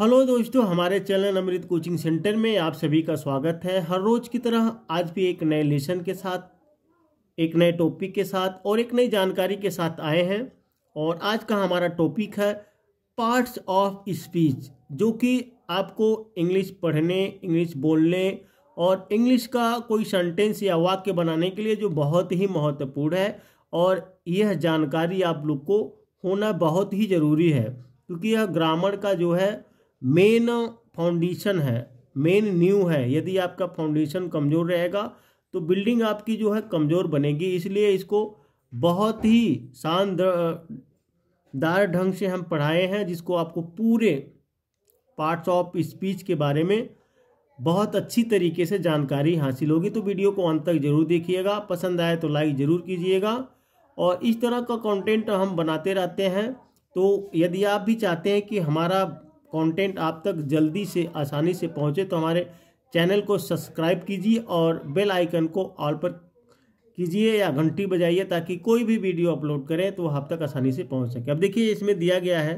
hello दोस्तों हमारे channel अमृत coaching centre में आप सभी का स्वागत है हर रोज की तरह आज भी एक नए लेसन के साथ एक नए टॉपिक के साथ और एक नई जानकारी के साथ आए हैं और आज का हमारा टॉपिक है पार्ट्स ऑफ स्पीच जो कि आपको इंग्लिश पढ़ने इंग्लिश बोलने और इंग्लिश का कोई सेंटेंस या वाक्य बनाने के लिए जो बहुत ही महत्वपूर्ण है और यह जानकारी आप लोग को होना बहुत ही ज़रूरी है क्योंकि यह ग्रामर का जो है मेन फाउंडेशन है मेन न्यू है यदि आपका फाउंडेशन कमज़ोर रहेगा तो बिल्डिंग आपकी जो है कमज़ोर बनेगी इसलिए इसको बहुत ही शानदार ढंग से हम पढ़ाए हैं जिसको आपको पूरे पार्ट्स ऑफ स्पीच के बारे में बहुत अच्छी तरीके से जानकारी हासिल होगी तो वीडियो को अंत तक जरूर देखिएगा पसंद आए तो लाइक ज़रूर कीजिएगा और इस तरह का कंटेंट हम बनाते रहते हैं तो यदि आप भी चाहते हैं कि हमारा कंटेंट आप तक जल्दी से आसानी से पहुंचे तो हमारे चैनल को सब्सक्राइब कीजिए और बेल आइकन को ऑल पर कीजिए या घंटी बजाइए ताकि कोई भी वीडियो अपलोड करें तो वह आप तक आसानी से पहुंच सके अब देखिए इसमें दिया गया है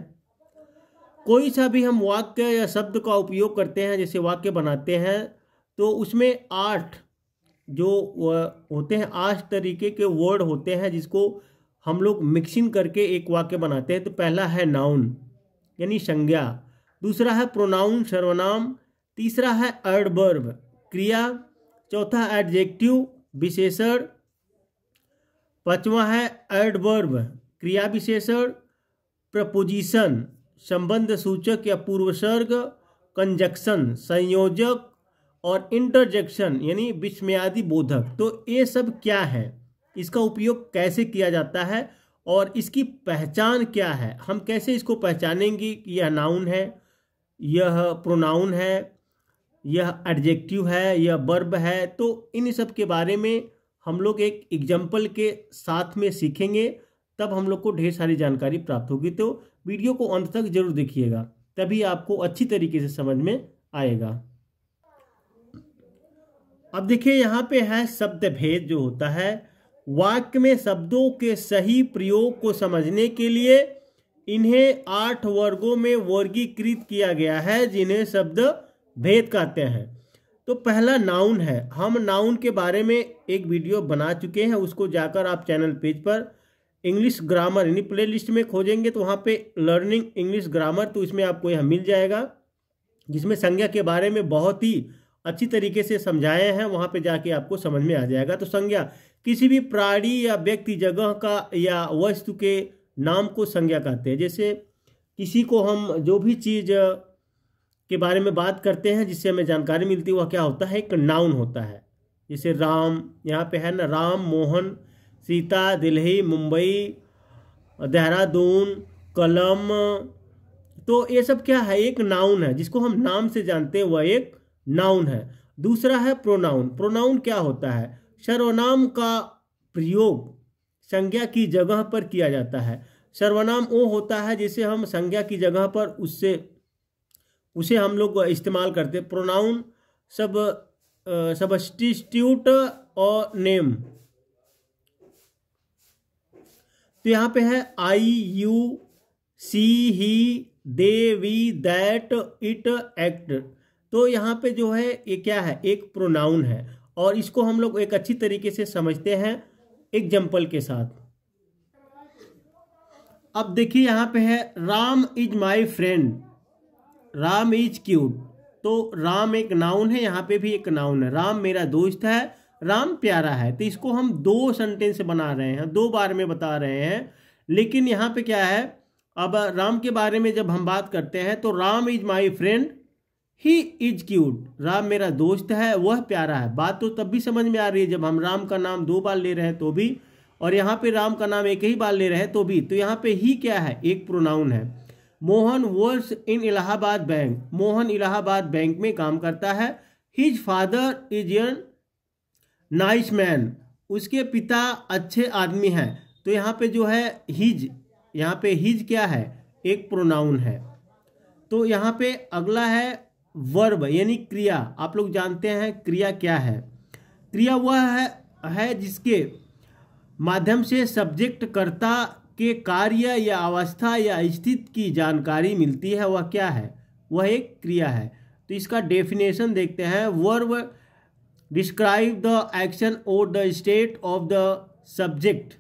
कोई सा भी हम वाक्य या शब्द का उपयोग करते हैं जैसे वाक्य बनाते हैं तो उसमें आठ जो होते हैं आठ तरीके के वर्ड होते हैं जिसको हम लोग मिक्सिंग करके एक वाक्य बनाते हैं तो पहला है नाउन यानी संज्ञा दूसरा है प्रोनाउन सर्वनाम तीसरा है एडवर्ब क्रिया चौथा एडजेक्टिव विशेषण पांचवा है एडवर्ब क्रिया विशेषण प्रपोजिशन संबंध सूचक या पूर्वसर्ग कंजक्शन संयोजक और इंटरजेक्शन यानी विस्मयादि बोधक तो ये सब क्या है इसका उपयोग कैसे किया जाता है और इसकी पहचान क्या है हम कैसे इसको पहचानेंगे कि यह नाउन है यह प्रोनाउन है यह एडजेक्टिव है यह बर्ब है तो इन सब के बारे में हम लोग एक एग्जाम्पल के साथ में सीखेंगे तब हम लोग को ढेर सारी जानकारी प्राप्त होगी तो वीडियो को अंत तक जरूर देखिएगा तभी आपको अच्छी तरीके से समझ में आएगा अब देखिए यहाँ पे है शब्द भेद जो होता है वाक्य में शब्दों के सही प्रयोग को समझने के लिए इन्हें आठ वर्गों में वर्गीकृत किया गया है जिन्हें शब्द भेद कहते हैं तो पहला नाउन है हम नाउन के बारे में एक वीडियो बना चुके हैं उसको जाकर आप चैनल पेज पर इंग्लिश ग्रामर यानी प्ले लिस्ट में खोजेंगे तो वहाँ पे लर्निंग इंग्लिश ग्रामर तो इसमें आपको यह मिल जाएगा जिसमें संज्ञा के बारे में बहुत ही अच्छी तरीके से समझाए हैं वहाँ पे जाके आपको समझ में आ जाएगा तो संज्ञा किसी भी प्राणी या व्यक्ति जगह का या वस्तु के नाम को संज्ञा कहते हैं जैसे किसी को हम जो भी चीज़ के बारे में बात करते हैं जिससे हमें जानकारी मिलती है वह क्या होता है एक नाउन होता है जैसे राम यहाँ पे है ना राम मोहन सीता दिल्ली मुंबई देहरादून कलम तो ये सब क्या है एक नाउन है जिसको हम नाम से जानते हैं वह एक नाउन है दूसरा है प्रोनाउन प्रोनाउन क्या होता है सर्वनाम का प्रयोग संज्ञा की जगह पर किया जाता है सर्वनाम वो होता है जिसे हम संज्ञा की जगह पर उससे उसे हम लोग इस्तेमाल करते प्रोनाउन सब सबस्टिट्यूट और नेम तो यहाँ पे है I you she he they we that it act तो यहाँ पे जो है ये क्या है एक प्रोनाउन है और इसको हम लोग एक अच्छी तरीके से समझते हैं एग्जाम्पल के साथ अब देखिए यहाँ पे है Ram is my friend Ram is cute तो राम एक नाउन है यहाँ पे भी एक नाउन है राम मेरा दोस्त है राम प्यारा है तो इसको हम दो सेंटेंस बना रहे हैं दो बार में बता रहे हैं लेकिन यहाँ पे क्या है अब राम के बारे में जब हम बात करते हैं तो Ram is my friend he is cute Ram मेरा दोस्त है वह प्यारा है बात तो तब भी समझ में आ रही है जब हम राम का नाम दो बार ले रहे हैं तो भी और यहाँ पे राम का नाम एक ही बार ले रहे हैं तो भी तो यहाँ पे ही क्या है एक प्रोनाउन है Mohan works in Allahabad bank Mohan Allahabad bank में काम करता है his father is an nice man उसके पिता अच्छे आदमी हैं तो यहाँ पे जो है हिज यहाँ पे हिज क्या है एक प्रोनाउन है तो यहाँ पे अगला है वर्ब यानी क्रिया आप लोग जानते हैं क्रिया क्या है क्रिया वह है, है जिसके माध्यम से सब्जेक्ट कर्ता के कार्य या अवस्था या स्थिति की जानकारी मिलती है वह क्या है वह एक क्रिया है तो इसका डेफिनेशन देखते हैं verb describe the action or the state of the subject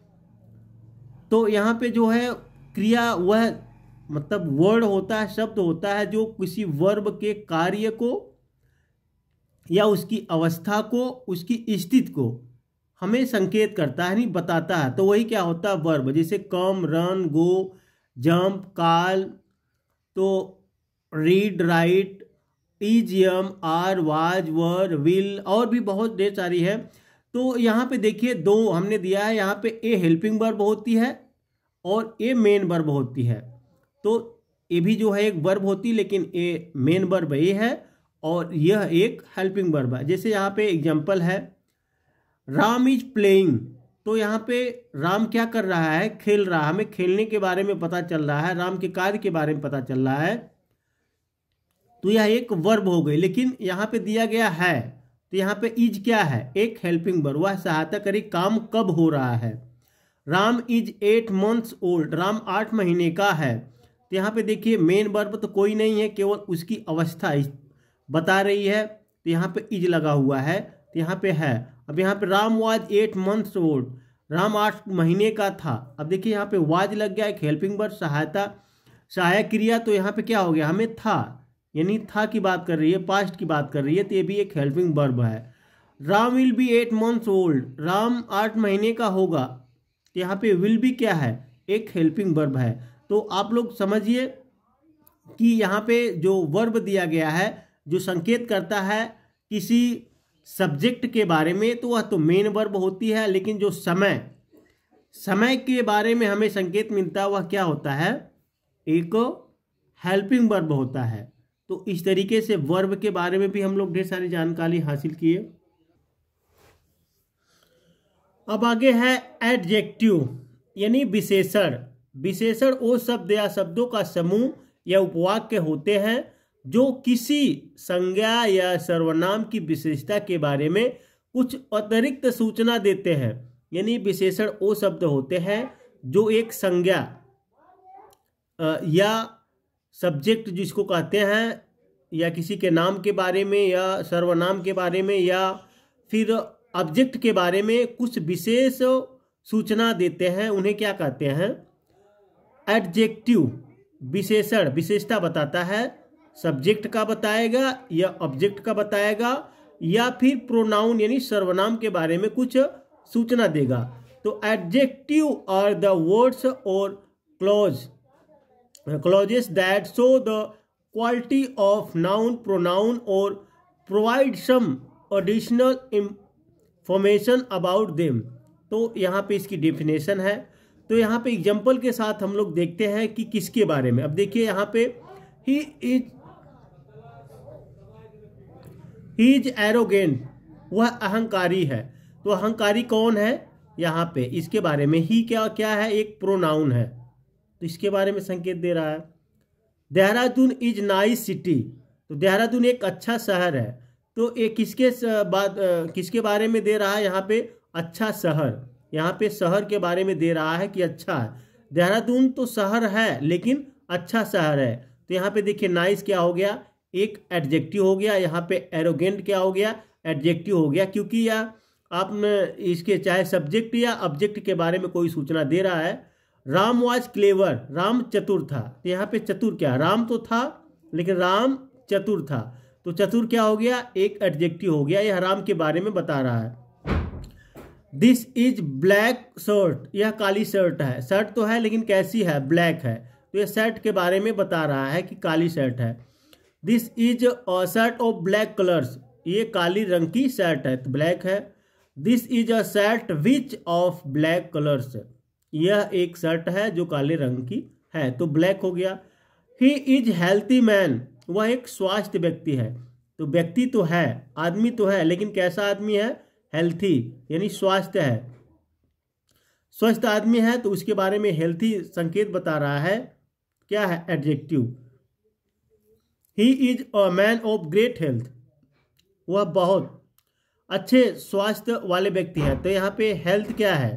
तो यहाँ पे जो है क्रिया वह मतलब वर्ड होता है शब्द होता है जो किसी वर्ब के कार्य को या उसकी अवस्था को उसकी स्थिति को हमें संकेत करता है नहीं बताता है तो वही क्या होता है वर्ब जैसे कम रन गो जंप काल तो read write is am are was were will और भी बहुत ढेर सारी है तो यहाँ पे देखिए दो हमने दिया है यहाँ पे ए हेल्पिंग वर्ब होती है और ए मेन वर्ब होती है तो ये भी जो है एक वर्ब होती लेकिन ये मेन वर्ब ये है और यह एक हेल्पिंग वर्ब है जैसे यहाँ पे एग्जाम्पल है राम इज प्लेइंग तो यहाँ पे राम क्या कर रहा है खेल रहा है हमें खेलने के बारे में पता चल रहा है राम के कार्य के बारे में पता चल रहा है तो यह एक वर्ब हो गई लेकिन यहाँ पे दिया गया है तो यहाँ पे इज क्या है एक हेल्पिंग वर्ब वह सहायता करी काम कब हो रहा है Ram is eight months old Ram आठ महीने का है तो यहाँ पे देखिए मेन बर्ब तो कोई नहीं है केवल उसकी अवस्था बता रही है तो यहाँ पे इज लगा हुआ है तो यहाँ पे है अब यहाँ पे Ram was eight months old Ram आठ महीने का था अब देखिए यहाँ पे वाज लग गया एक हेल्पिंग बर्ब सहायता सहायक क्रिया तो यहाँ पे क्या हो गया हमें था यानी था की बात कर रही है पास्ट की बात कर रही है तो ये भी एक हेल्पिंग बर्ब है Ram will be eight months old Ram आठ महीने का होगा तो यहाँ पे विल भी क्या है एक हेल्पिंग बर्ब है तो आप लोग समझिए कि यहाँ पे जो वर्ब दिया गया है जो संकेत करता है किसी सब्जेक्ट के बारे में तो वह तो मेन वर्ब होती है लेकिन जो समय समय के बारे में हमें संकेत मिलता है वह क्या होता है एक हेल्पिंग वर्ब होता है तो इस तरीके से वर्ब के बारे में भी हम लोग ढेर सारी जानकारी हासिल किए अब आगे है एडजेक्टिव यानी विशेषण विशेषण वो शब्द या शब्दों का समूह या उपवाक्य होते हैं जो किसी संज्ञा या सर्वनाम की विशेषता के बारे में कुछ अतिरिक्त सूचना देते हैं यानी विशेषण वो शब्द होते हैं जो एक संज्ञा या सब्जेक्ट जिसको कहते हैं या किसी के नाम के बारे में या सर्वनाम के बारे में या फिर ऑब्जेक्ट के बारे में कुछ विशेष सूचना देते हैं उन्हें क्या कहते हैं एडजेक्टिव विशेषण विशेषता बताता है सब्जेक्ट का बताएगा या ऑब्जेक्ट का बताएगा या फिर प्रोनाउन यानी सर्वनाम के बारे में कुछ सूचना देगा तो adjective are the words or clause clauses that show the quality of noun pronoun or provide some additional information about them तो यहाँ पे इसकी डेफिनेशन है तो यहाँ पे एग्जाम्पल के साथ हम लोग देखते हैं कि किसके बारे में अब देखिए यहाँ पे he is he is arrogant वह अहंकारी है तो अहंकारी कौन है यहाँ पे इसके बारे में ही क्या क्या है एक प्रोनाउन है तो इसके बारे में संकेत दे रहा है देहरादून इज नाइस सिटी तो देहरादून एक अच्छा शहर है तो ये किसके बात किसके बारे में दे रहा है यहाँ पे अच्छा शहर यहाँ पे शहर के बारे में दे रहा है कि अच्छा है देहरादून तो शहर है लेकिन अच्छा शहर है तो यहाँ पे देखिए नाइस क्या हो गया एक एडजेक्टिव हो गया यहाँ पे एरोगेंट क्या हो गया एडजेक्टिव हो गया क्योंकि यह आप इसके चाहे सब्जेक्ट या ऑब्जेक्ट के बारे में कोई सूचना दे रहा है राम वाज क्लेवर राम चतुर था तो यहाँ पे चतुर क्या राम तो था लेकिन राम चतुर था तो चतुर क्या हो गया एक एडजेक्टिव हो गया यह राम के बारे में बता रहा है दिस इज ब्लैक शर्ट यह काली शर्ट है शर्ट तो है लेकिन कैसी है ब्लैक है तो यह शर्ट के बारे में बता रहा है कि काली शर्ट है this is a shirt of black colours ये काली रंग की शर्ट है तो ब्लैक है this is a shirt which of black colours यह एक शर्ट है जो काले रंग की है तो ब्लैक हो गया ही इज हेल्थी मैन वह एक स्वास्थ्य व्यक्ति है तो व्यक्ति तो है आदमी तो है लेकिन कैसा आदमी है हेल्थी यानी स्वास्थ्य है स्वस्थ आदमी है तो उसके बारे में हेल्थी संकेत बता रहा है क्या है adjective he is a man of great health वह बहुत अच्छे स्वास्थ्य वाले व्यक्ति हैं तो यहाँ पे हेल्थ क्या है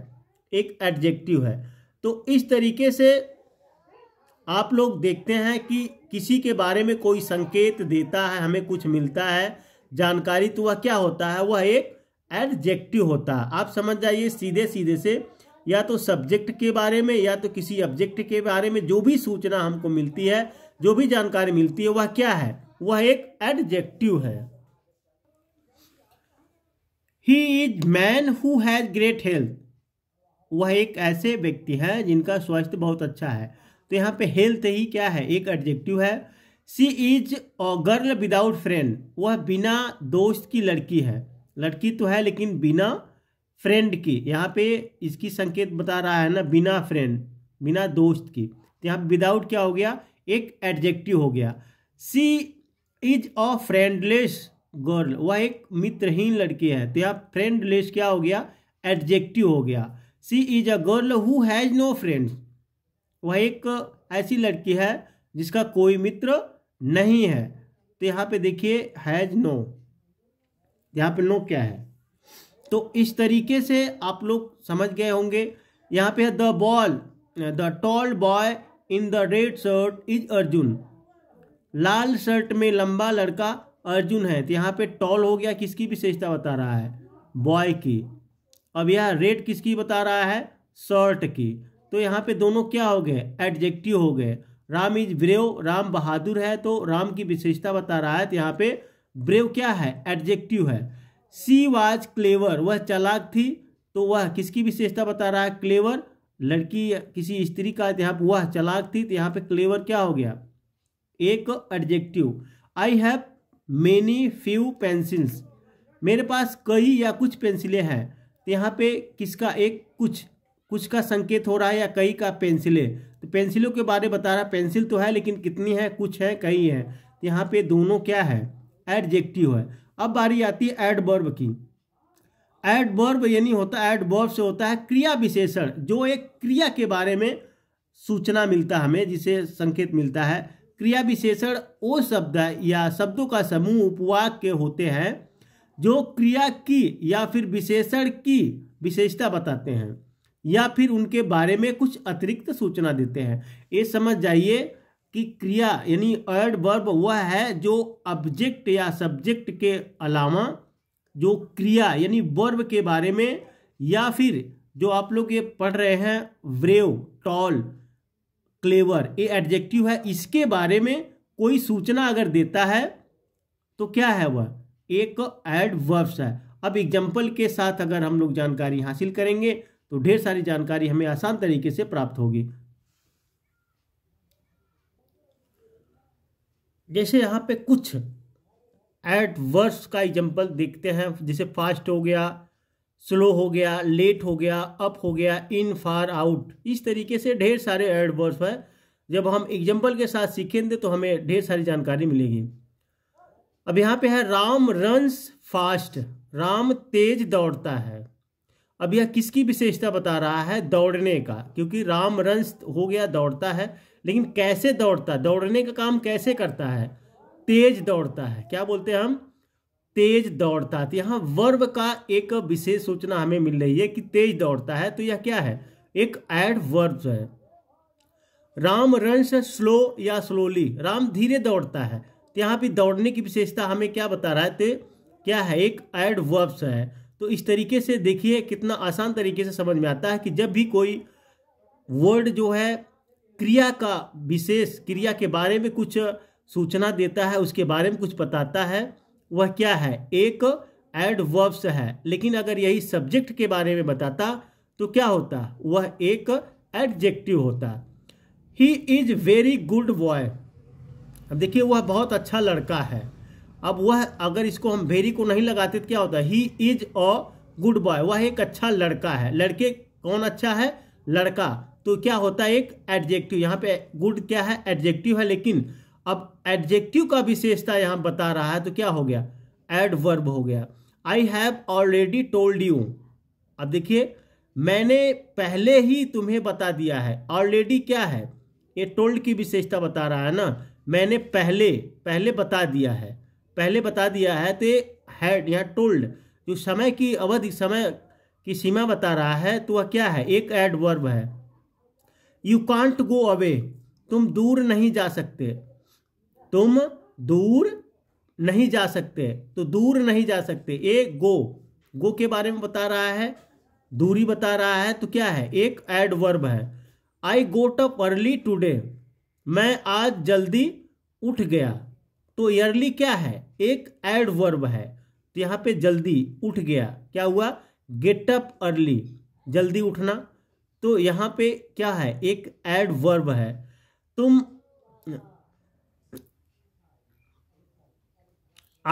एक एडजेक्टिव है तो इस तरीके से आप लोग देखते हैं कि किसी के बारे में कोई संकेत देता है हमें कुछ मिलता है जानकारी तो वह क्या होता है वह एक एडजेक्टिव होता है आप समझ जाइए सीधे सीधे से या तो सब्जेक्ट के बारे में या तो किसी ऑब्जेक्ट के बारे में जो भी सूचना हमको मिलती है जो भी जानकारी मिलती है वह क्या है वह एक एडजेक्टिव है he is man who has great health वह एक ऐसे व्यक्ति है जिनका स्वास्थ्य बहुत अच्छा है तो यहाँ पे हेल्थ ही क्या है एक एडजेक्टिव है she is a girl without friend वह बिना दोस्त की लड़की है लड़की तो है लेकिन बिना फ्रेंड की यहाँ पे इसकी संकेत बता रहा है ना बिना फ्रेंड बिना दोस्त की तो यहाँ विदाउट क्या हो गया एक एडजेक्टिव हो गया सी इज अ फ्रेंडलेस गर्ल वह एक मित्रहीन लड़की है तो यहाँ फ्रेंडलेस क्या हो गया एडजेक्टिव हो गया she is a girl who has no friends वह एक ऐसी लड़की है जिसका कोई मित्र नहीं है तो यहाँ पे देखिए हैज़ नो यहाँ पे नो क्या है तो इस तरीके से आप लोग समझ गए होंगे यहाँ पे the ball the tall boy in the red shirt is Arjun लाल शर्ट में लंबा लड़का अर्जुन है तो यहाँ पे टॉल हो गया किसकी विशेषता बता रहा है बॉय की अब यह रेड किसकी बता रहा है शर्ट की तो यहाँ पे दोनों क्या हो गए एडजेक्टिव हो गए राम इज ब्रेव राम बहादुर है तो राम की विशेषता बता रहा है तो यहाँ पे ब्रेव क्या है एडजेक्टिव है सी वाज क्लेवर वह चालाक थी तो वह किसकी विशेषता बता रहा है क्लेवर लड़की किसी स्त्री का यहाँ वह चालाक थी तो यहाँ पे क्लेवर क्या हो गया एक adjective I have many few pencils मेरे पास कई या कुछ पेंसिलें हैं तो यहाँ पे किसका एक कुछ कुछ का संकेत हो रहा है या कई का पेंसिलें तो पेंसिलों के बारे में बता रहा पेंसिल तो है लेकिन कितनी है कुछ है कई है तो यहाँ पे दोनों क्या है एडजेक्टिव है अब बारी आती है एडवर्ब की एडवर्ब यानी होता है एडवर्ब से होता है क्रिया विशेषण जो एक क्रिया के बारे में सूचना मिलता है हमें जिसे संकेत मिलता है क्रिया विशेषण वो शब्द या शब्दों का समूह उपवाक के होते हैं जो क्रिया की या फिर विशेषण की विशेषता बताते हैं या फिर उनके बारे में कुछ अतिरिक्त सूचना देते हैं ये समझ जाइए कि क्रिया यानी एड वर्ब वह है जो ऑब्जेक्ट या सब्जेक्ट के अलावा जो क्रिया यानी वर्ब के बारे में या फिर जो आप लोग ये पढ़ रहे हैं व्रेव टॉल क्लेवर ये एडजेक्टिव है इसके बारे में कोई सूचना अगर देता है तो क्या है वह एक एड वर्ब्स है अब एग्जाम्पल के साथ अगर हम लोग जानकारी हासिल करेंगे तो ढेर सारी जानकारी हमें आसान तरीके से प्राप्त होगी जैसे यहाँ पे कुछ एट वर्स का एग्जाम्पल देखते हैं जैसे फास्ट हो गया स्लो हो गया लेट हो गया अप हो गया इन फार आउट इस तरीके से ढेर सारे एडवर्स है जब हम एग्जाम्पल के साथ सीखेंगे तो हमें ढेर सारी जानकारी मिलेगी अब यहाँ पे है राम रन्स फास्ट राम तेज दौड़ता है अब यह किसकी विशेषता बता रहा है दौड़ने का क्योंकि राम रंस हो गया दौड़ता है लेकिन कैसे दौड़ता दौड़ने का काम कैसे करता है तेज दौड़ता है क्या बोलते हैं हम तेज दौड़ता है तो यहाँ वर्ब का एक विशेष सूचना हमें मिल रही है कि तेज दौड़ता है तो यह क्या है एक एड वर्ब है राम रंश स्लो या स्लोली राम धीरे दौड़ता है तो यहाँ पर दौड़ने की विशेषता हमें क्या बता रहा है तो क्या है एक एड वर्ब्स है तो इस तरीके से देखिए कितना आसान तरीके से समझ में आता है कि जब भी कोई वर्ड जो है क्रिया का विशेष क्रिया के बारे में कुछ सूचना देता है उसके बारे में कुछ बताता है वह क्या है एक एडवर्ब्स है लेकिन अगर यही सब्जेक्ट के बारे में बताता तो क्या होता वह एक एडजेक्टिव होता he is very good boy अब देखिए वह बहुत अच्छा लड़का है अब वह अगर इसको हम वेरी को नहीं लगाते तो क्या होता he is a good boy वह एक अच्छा लड़का है लड़के कौन अच्छा है लड़का तो क्या होता है एक एडजेक्टिव यहाँ पे गुड क्या है एडजेक्टिव है लेकिन अब एडजेक्टिव का विशेषता यहाँ बता रहा है तो क्या हो गया एडवर्ब हो गया I have already told you अब देखिए मैंने पहले ही तुम्हें बता दिया है ऑलरेडी क्या है ये टोल्ड की विशेषता बता रहा है ना मैंने पहले पहले बता दिया है पहले बता दिया है तो हैड यहाँ टोल्ड जो समय की अवधि समय की सीमा बता रहा है तो वह क्या है एक एडवर्ब है यू कांट गो अवे तुम दूर नहीं जा सकते तुम दूर नहीं जा सकते तो दूर नहीं जा सकते ए गो गो के बारे में बता रहा है दूरी बता रहा है तो क्या है एक एड वर्ब है I got up early today मैं आज जल्दी उठ गया तो अर्ली क्या है एक एड वर्ब है तो यहाँ पे जल्दी उठ गया क्या हुआ गेटअप अर्ली जल्दी उठना तो यहाँ पे क्या है एक एड वर्ब है तुम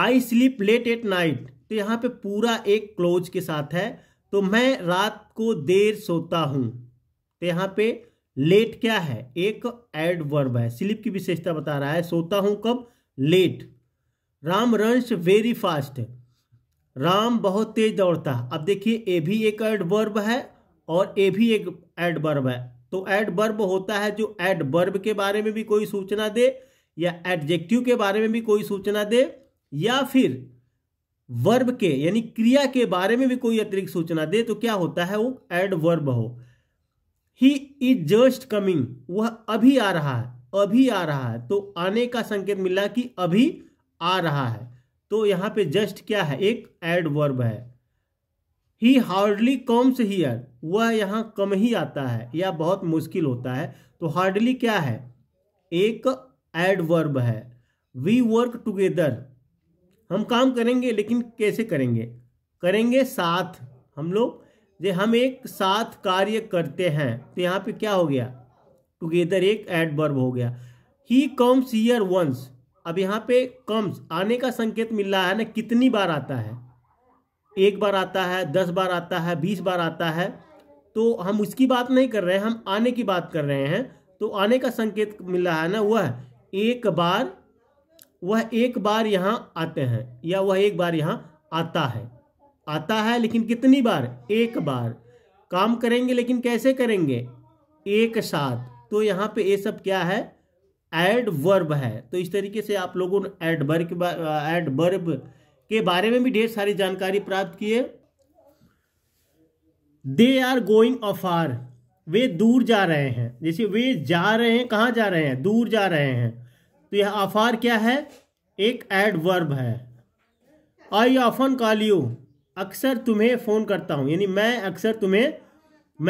I sleep late at night तो यहाँ पे पूरा एक क्लोज के साथ है तो मैं रात को देर सोता हूं तो यहाँ पे लेट क्या है एक एड वर्ब है स्लीप की विशेषता बता रहा है सोता हूं कब late Ram runs very fast Ram बहुत तेज दौड़ता अब देखिए ये भी एक एड वर्ब है और ए भी एक एडबर्ब है तो एडबर्ब होता है जो एडबर्ब के बारे में भी कोई सूचना दे या एडजेक्टिव के बारे में भी कोई सूचना दे या फिर वर्ब के यानी क्रिया के बारे में भी कोई अतिरिक्त सूचना दे तो क्या होता है वो एडवर्ब हो ही इज जस्ट कमिंग वह अभी आ रहा है अभी आ रहा है तो आने का संकेत मिला कि अभी आ रहा है तो यहां पे जस्ट क्या है एक एडवर्ब है ही हार्डली कम्स हीयर वह यहाँ कम ही आता है या बहुत मुश्किल होता है तो हार्डली क्या है एक एडवर्ब है वी वर्क टुगेदर हम काम करेंगे लेकिन कैसे करेंगे करेंगे साथ हम लोग जे हम एक साथ कार्य करते हैं तो यहाँ पे क्या हो गया टुगेदर एक एडवर्ब हो गया ही कम्स हीयर वंस अब यहाँ पे कम्स आने का संकेत मिल रहा है ना कितनी बार आता है एक बार आता है दस बार आता है बीस बार आता है तो हम उसकी बात नहीं कर रहे हैं हम आने की बात कर रहे हैं तो आने का संकेत मिल रहा है ना वह एक बार वह एक बार यहाँ आते हैं या वह एक बार यहाँ आता है आता है लेकिन कितनी बार एक बार काम करेंगे लेकिन कैसे करेंगे एक साथ तो यहाँ पे ये सब क्या है एड वर्ब है तो इस तरीके से आप लोगों ने एड वर्ब एड वर्ब के बारे में भी ढेर सारी जानकारी प्राप्त किए दे आर गोइंग अफार वे दूर जा रहे हैं जैसे वे जा रहे हैं कहाँ जा रहे हैं दूर जा रहे हैं तो यह अफार क्या है एक एडवर्ब है आई ऑफन कॉल यू अक्सर तुम्हें फ़ोन करता हूँ यानी मैं अक्सर तुम्हें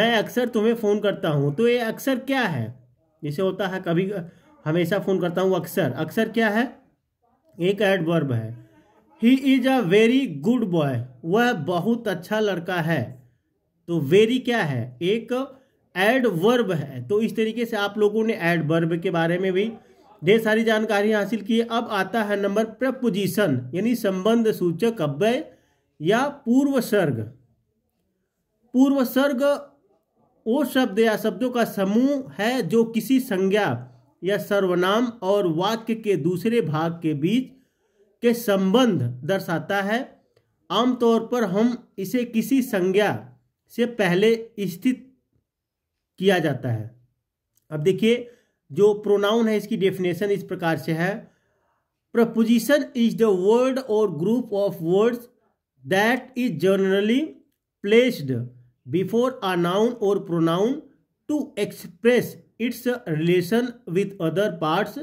मैं अक्सर तुम्हें फ़ोन करता हूँ तो ये अक्सर क्या है जैसे होता है कभी हमेशा फ़ोन करता हूँ अक्सर अक्सर क्या है एक एडवर्ब है he is a very good boy वह बहुत अच्छा लड़का है तो वेरी क्या है एक एड वर्ब है तो इस तरीके से आप लोगों ने एड वर्ब के बारे में भी ढेर सारी जानकारी हासिल की अब आता है नंबर प्रपोजिशन यानी संबंध सूचक अव्यय या पूर्व सर्ग पूर्व सर्ग वो शब्द या शब्दों का समूह है जो किसी संज्ञा या सर्वनाम और वाक्य के दूसरे भाग के बीच के संबंध दर्शाता है आमतौर पर हम इसे किसी संज्ञा से पहले स्थित किया जाता है अब देखिए जो प्रोनाउन है इसकी डेफिनेशन इस प्रकार से है preposition is the word or group of words that is generally placed before a noun or pronoun to express its relation with other parts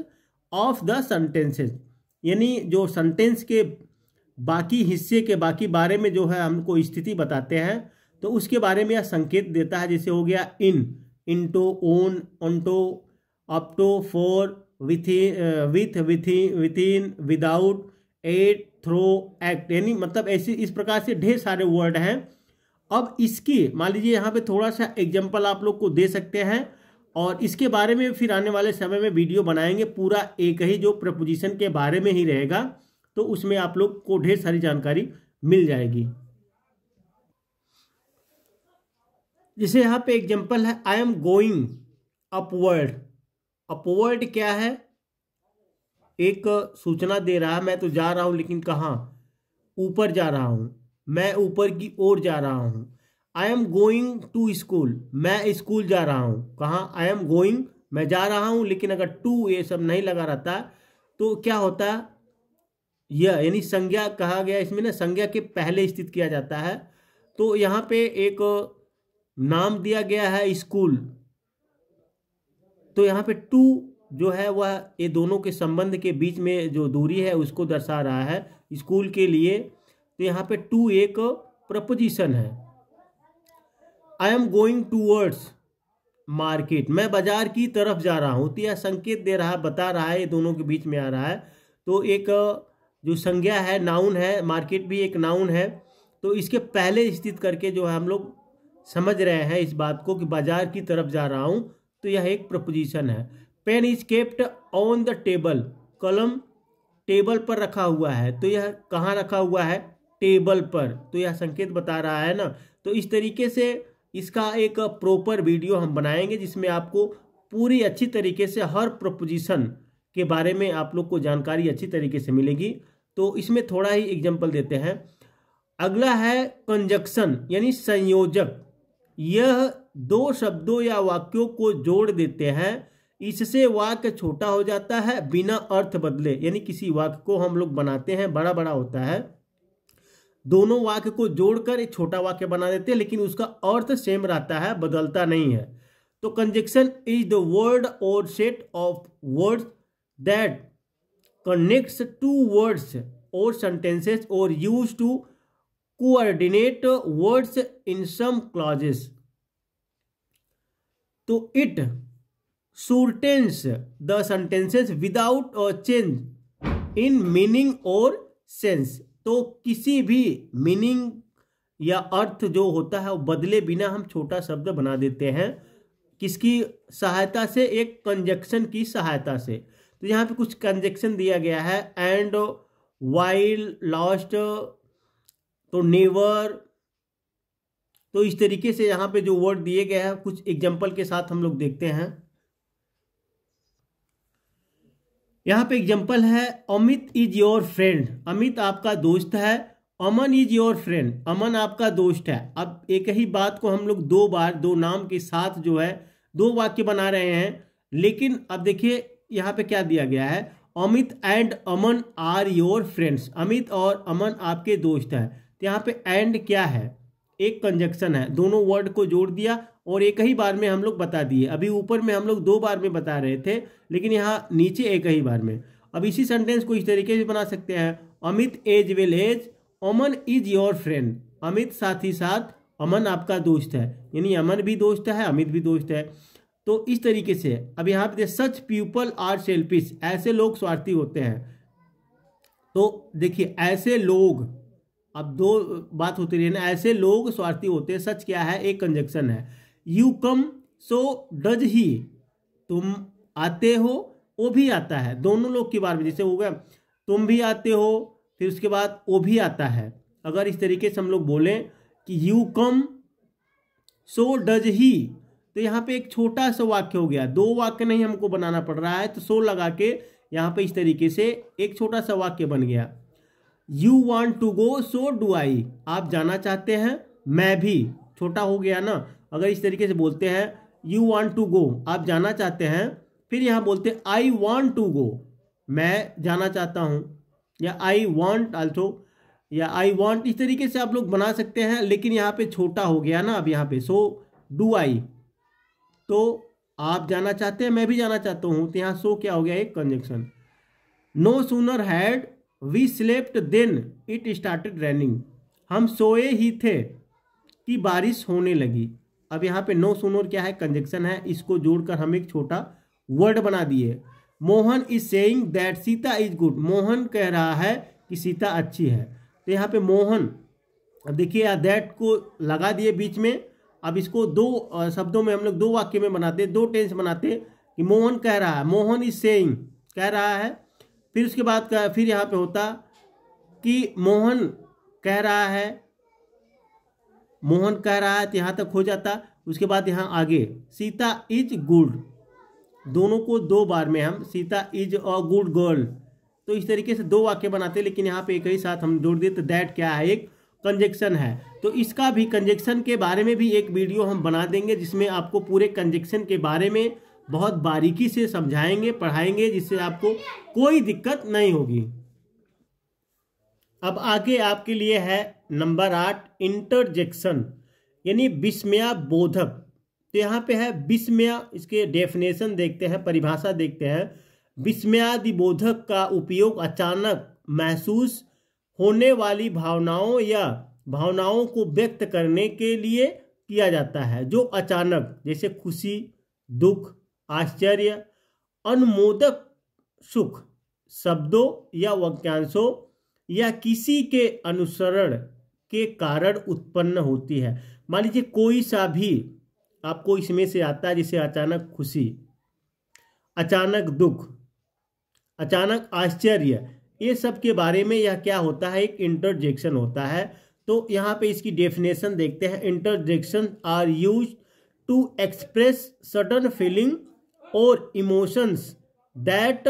of the sentences यानी जो सेंटेंस के बाकी हिस्से के बाकी बारे में जो है हमको स्थिति बताते हैं तो उसके बारे में यह संकेत देता है जैसे हो गया in into on onto upto for within with within within without at through act यानी मतलब ऐसे इस प्रकार से ढेर सारे वर्ड हैं अब इसकी मान लीजिए यहाँ पे थोड़ा सा एग्जाम्पल आप लोग को दे सकते हैं और इसके बारे में फिर आने वाले समय में वीडियो बनाएंगे पूरा एक ही जो प्रपोजिशन के बारे में ही रहेगा तो उसमें आप लोग को ढेर सारी जानकारी मिल जाएगी जैसे यहाँ पे एग्जाम्पल है I am going upward upward क्या है एक सूचना दे रहा है मैं तो जा रहा हूँ लेकिन कहाँ ऊपर जा रहा हूँ मैं ऊपर की ओर जा रहा हूँ I am going to school मैं स्कूल जा रहा हूँ कहाँ आई एम गोइंग मैं जा रहा हूँ लेकिन अगर टू ये सब नहीं लगा रहता तो क्या होता यह यानी संज्ञा कहा गया इसमें ना संज्ञा के पहले स्थित किया जाता है तो यहाँ पे एक नाम दिया गया है स्कूल तो यहाँ पे टू जो है वह ये दोनों के संबंध के बीच में जो दूरी है उसको दर्शा रहा है स्कूल के लिए तो यहाँ पे टू एक प्रपोजिशन है I am going towards market मैं बाजार की तरफ जा रहा हूँ तो यह संकेत दे रहा है बता रहा है ये दोनों के बीच में आ रहा है तो एक जो संज्ञा है नाउन है मार्केट भी एक नाउन है तो इसके पहले स्थित करके जो है हम लोग समझ रहे हैं इस बात को कि बाजार की तरफ जा रहा हूँ तो यह एक प्रपोजिशन है pen is kept on the table कलम टेबल पर रखा हुआ है तो यह कहाँ रखा हुआ है टेबल पर तो यह संकेत बता रहा है ना तो इस तरीके से इसका एक प्रॉपर वीडियो हम बनाएंगे जिसमें आपको पूरी अच्छी तरीके से हर प्रपोजिशन के बारे में आप लोग को जानकारी अच्छी तरीके से मिलेगी तो इसमें थोड़ा ही एग्जाम्पल देते हैं अगला है कंजक्शन यानी संयोजक यह दो शब्दों या वाक्यों को जोड़ देते हैं इससे वाक्य छोटा हो जाता है बिना अर्थ बदले यानी किसी वाक्य को हम लोग बनाते हैं बड़ा बड़ा होता है दोनों वाक्य को जोड़कर एक छोटा वाक्य बना देते हैं लेकिन उसका अर्थ सेम रहता है बदलता नहीं है तो conjunction is the word or set of words that connects two words or sentences or use to coordinate words in some clauses so it shortens the sentences without a change in meaning or sense तो किसी भी meaning या अर्थ जो होता है वो बदले बिना हम छोटा शब्द बना देते हैं किसकी सहायता से एक कंजक्शन की सहायता से तो यहाँ पे कुछ कंजक्शन दिया गया है and while lost so never तो इस तरीके से यहाँ पे जो वर्ड दिए गए हैं कुछ एग्जाम्पल के साथ हम लोग देखते हैं यहाँ पे एग्जाम्पल है Amit is your friend Amit आपका दोस्त है Aman is your friend Aman आपका दोस्त है अब एक ही बात को हम लोग दो बार दो नाम के साथ जो है दो वाक्य बना रहे हैं लेकिन अब देखिए यहाँ पे क्या दिया गया है Amit and Aman are your friends Amit और अमन आपके दोस्त हैं तो यहाँ पे एंड क्या है एक कंजक्शन है दोनों वर्ड को जोड़ दिया और एक ही बार में हम लोग बता दिए अभी ऊपर में हम लोग दो बार में बता रहे थे लेकिन यहाँ नीचे एक ही बार में अब इसी सेंटेंस को इस तरीके से बना सकते हैं Amit as well as Aman is your friend Amit साथ ही साथ अमन आपका दोस्त है यानी अमन भी दोस्त है अमित भी दोस्त है तो इस तरीके से अब यहाँ पे सच पीपल आर सेल्फिश ऐसे लोग स्वार्थी होते हैं तो देखिए ऐसे लोग अब दो बात होती रही ना ऐसे लोग स्वार्थी होते हैं सच क्या है एक कंजक्शन है you come so does he तुम आते हो वो भी आता है दोनों लोग की बार में जैसे हो गया तुम भी आते हो फिर उसके बाद वो भी आता है अगर इस तरीके से हम लोग बोलें कि you come so does he तो यहाँ पे एक छोटा सा वाक्य हो गया दो वाक्य नहीं हमको बनाना पड़ रहा है तो सो लगा के यहाँ पे इस तरीके से एक छोटा सा वाक्य बन गया you want to go so do I आप जाना चाहते हैं मैं भी छोटा हो गया ना अगर इस तरीके से बोलते हैं यू वॉन्ट टू गो आप जाना चाहते हैं फिर यहाँ बोलते हैं आई वॉन्ट टू गो मैं जाना चाहता हूँ या आई वॉन्ट ऑल्सो या आई वॉन्ट इस तरीके से आप लोग बना सकते हैं लेकिन यहाँ पे छोटा हो गया ना अब यहाँ पे सो डू आई तो आप जाना चाहते हैं मैं भी जाना चाहता हूँ तो यहाँ सो क्या हो गया एक conjunction no sooner had we slept then it started raining हम सोए ही थे कि बारिश होने लगी अब यहाँ पे नो सुनोर क्या है कंजक्शन है इसको जोड़कर हम एक छोटा वर्ड बना दिए Mohan is saying that Sita is good Mohan कह रहा है कि सीता अच्छी है तो यहाँ पे मोहन अब देखिए या दैट को लगा दिए बीच में अब इसको दो शब्दों में हम लोग दो वाक्य में बनाते दो टेंस बनाते कि मोहन कह रहा है मोहन इज सेइंग कह रहा है फिर उसके बाद का फिर यहाँ पे होता कि मोहन कह रहा है मोहन कह रहा है तो यहाँ तक हो जाता उसके बाद यहाँ आगे सीता इज गुड दोनों को दो बार में हम Sita is a good girl तो इस तरीके से दो वाक्य बनाते लेकिन यहाँ पे एक ही साथ हम जोड़ देते दैट क्या है एक कंजेक्शन है तो इसका भी कंजेक्शन के बारे में भी एक वीडियो हम बना देंगे जिसमें आपको पूरे कंजेक्शन के बारे में बहुत बारीकी से समझाएंगे पढ़ाएंगे जिससे आपको कोई दिक्कत नहीं होगी अब आगे आपके लिए है नंबर आठ इंटरजेक्शन यानी विस्मया बोधक तो यहाँ पे है विस्मया इसके डेफिनेशन देखते हैं परिभाषा देखते हैं विस्मयादिबोधक का उपयोग अचानक महसूस होने वाली भावनाओं या भावनाओं को व्यक्त करने के लिए किया जाता है जो अचानक जैसे खुशी दुख आश्चर्य अनुमोदक सुख शब्दों या वाक्यांशों या किसी के अनुसरण के कारण उत्पन्न होती है मान लीजिए कोई सा भी आपको इसमें से आता है जैसे अचानक खुशी अचानक दुख अचानक आश्चर्य ये सब के बारे में यह क्या होता है एक इंटरजेक्शन होता है तो यहाँ पे इसकी डेफिनेशन देखते हैं interjection are use to express sudden feeling और emotions that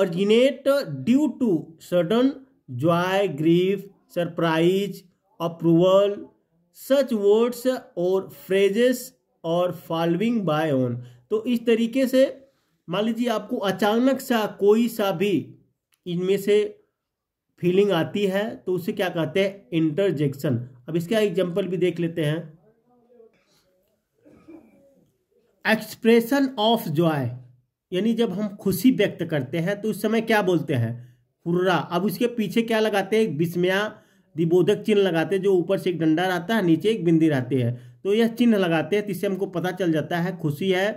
originate due to sudden joy grief surprise approval such words और फ्रेजेस और फॉलोइंग बाय ऑन तो इस तरीके से मान लीजिए आपको अचानक सा कोई सा भी इनमें से फीलिंग आती है तो उसे क्या कहते हैं इंटरजेक्शन अब इसका एग्जाम्पल भी देख लेते हैं एक्सप्रेशन ऑफ जॉय यानी जब हम खुशी व्यक्त करते हैं तो उस समय क्या बोलते हैं हुर्रा अब उसके पीछे क्या लगाते हैं विस्मया दिबोधक चिन्ह लगाते हैं जो ऊपर से एक डंडा रहता है नीचे एक बिंदी रहती है तो यह चिन्ह लगाते हैं जिससे तो हमको पता चल जाता है खुशी है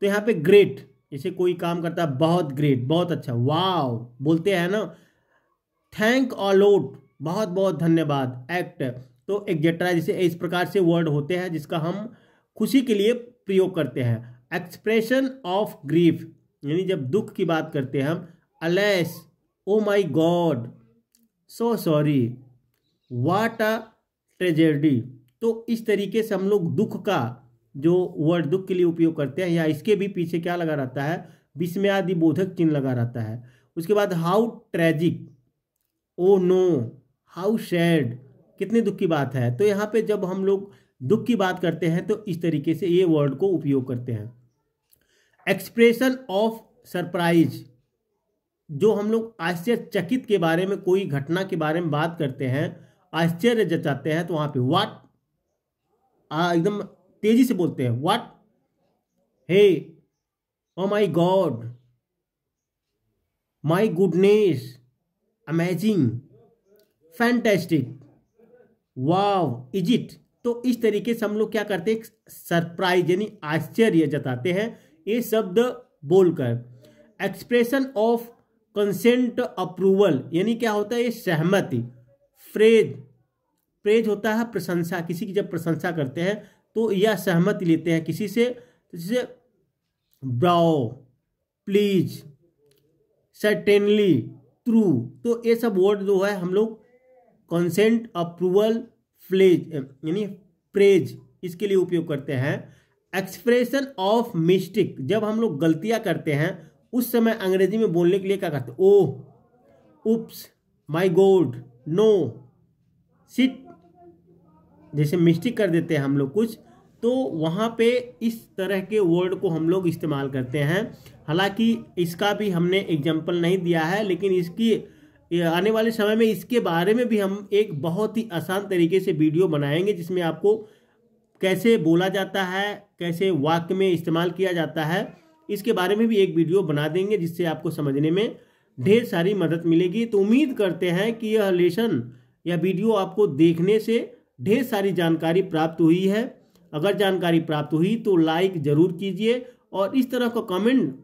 तो यहाँ पे ग्रेट जैसे कोई काम करता है बहुत ग्रेट बहुत अच्छा वाव बोलते हैं ना थैंक ऑलोट बहुत बहुत धन्यवाद एक्ट तो एक्जेट्रा जैसे इस प्रकार से वर्ड होते हैं जिसका हम खुशी के लिए प्रयोग करते हैं एक्सप्रेशन ऑफ ग्रीफ यानी जब दुख की बात करते हैं हम alas oh my God so sorry what a tragedy तो इस तरीके से हम लोग दुख का जो वर्ड दुख के लिए उपयोग करते हैं या इसके भी पीछे क्या लगा रहता है विस्मयादि बोधक चिन्ह लगा रहता है उसके बाद how tragic oh no how sad कितने दुख की बात है तो यहाँ पे जब हम लोग दुख की बात करते हैं तो इस तरीके से ये वर्ड को उपयोग करते हैं एक्सप्रेशन ऑफ सरप्राइज जो हम लोग आश्चर्यचकित के बारे में कोई घटना के बारे में बात करते हैं आश्चर्य जताते हैं तो वहां पे वाट एकदम तेजी से बोलते हैं what hey oh my God my goodness amazing fantastic wow is it तो इस तरीके से हम लोग क्या करते हैं सरप्राइज यानी आश्चर्य जताते हैं ये शब्द बोलकर एक्सप्रेशन ऑफ कंसेंट अप्रूवल यानी क्या होता है ये सहमति फ्रेज फ्रेज होता है प्रशंसा किसी की जब प्रशंसा करते हैं तो यह सहमति लेते हैं किसी से जैसे ब्राओ प्लीज सर्टेनली ट्रू तो ये सब वर्ड जो है हम लोग कंसेंट अप्रूवल फ्लेज यानी प्रेज इसके लिए उपयोग करते हैं एक्सप्रेशन ऑफ मिस्टेक जब हम लोग गलतियां करते हैं उस समय अंग्रेजी में बोलने के लिए क्या करते ओह उप्स माई गोड नो सिट जैसे मिस्टेक कर देते हैं हम लोग कुछ तो वहाँ पे इस तरह के वर्ड को हम लोग इस्तेमाल करते हैं हालांकि इसका भी हमने एग्जाम्पल नहीं दिया है लेकिन इसकी आने वाले समय में इसके बारे में भी हम एक बहुत ही आसान तरीके से वीडियो बनाएंगे जिसमें आपको कैसे बोला जाता है कैसे वाक्य में इस्तेमाल किया जाता है इसके बारे में भी एक वीडियो बना देंगे जिससे आपको समझने में ढेर सारी मदद मिलेगी तो उम्मीद करते हैं कि यह लेसन या वीडियो आपको देखने से ढेर सारी जानकारी प्राप्त हुई है अगर जानकारी प्राप्त हुई तो लाइक ज़रूर कीजिए और इस तरह का कमेंट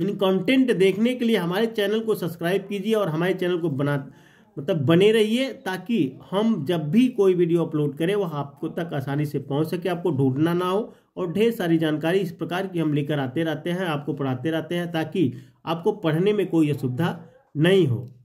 इन कंटेंट देखने के लिए हमारे चैनल को सब्सक्राइब कीजिए और हमारे चैनल को बना मतलब बने रहिए ताकि हम जब भी कोई वीडियो अपलोड करें वह आपको तक आसानी से पहुंच सके आपको ढूंढना ना हो और ढेर सारी जानकारी इस प्रकार की हम लेकर आते रहते हैं आपको पढ़ाते रहते हैं ताकि आपको पढ़ने में कोई असुविधा नहीं हो